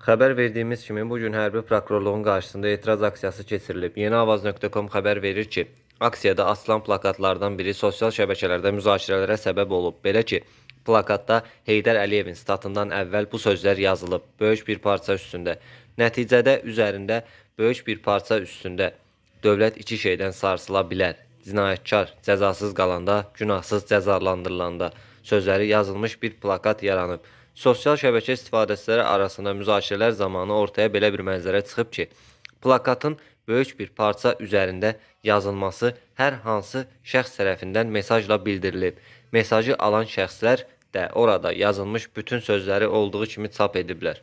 Xəbər verdiyimiz kimi bu gün hərbi prokurorluğun qarşısında etiraz aksiyası keçirilib. Yeniavaz.com xəbər verir ki, aksiyada asılan plakatlardan biri sosial şəbəkələrdə müzakirələrə səbəb olub. Belə ki, plakatda Heydər Əliyevin statından əvvəl bu sözlər yazılıb, böyük bir parça üstündə. Nəticədə üzərində böyük bir parça üstündə dövlət iki şeydən sarsıla bilər cinayətkar cəzasız qalanda, günahsız cəzalandırılanda sözləri yazılmış bir plakat yaranıb. Sosial şəbəkə istifadəçiləri arasında müzakirələr zamanı ortaya belə bir mənzərə çıxıb ki, plakatın böyük bir parça üzərində yazılması hər hansı şəxs tərəfindən mesajla bildirilib. Mesajı alan şəxslər də orada yazılmış bütün sözləri olduğu kimi çap ediblər.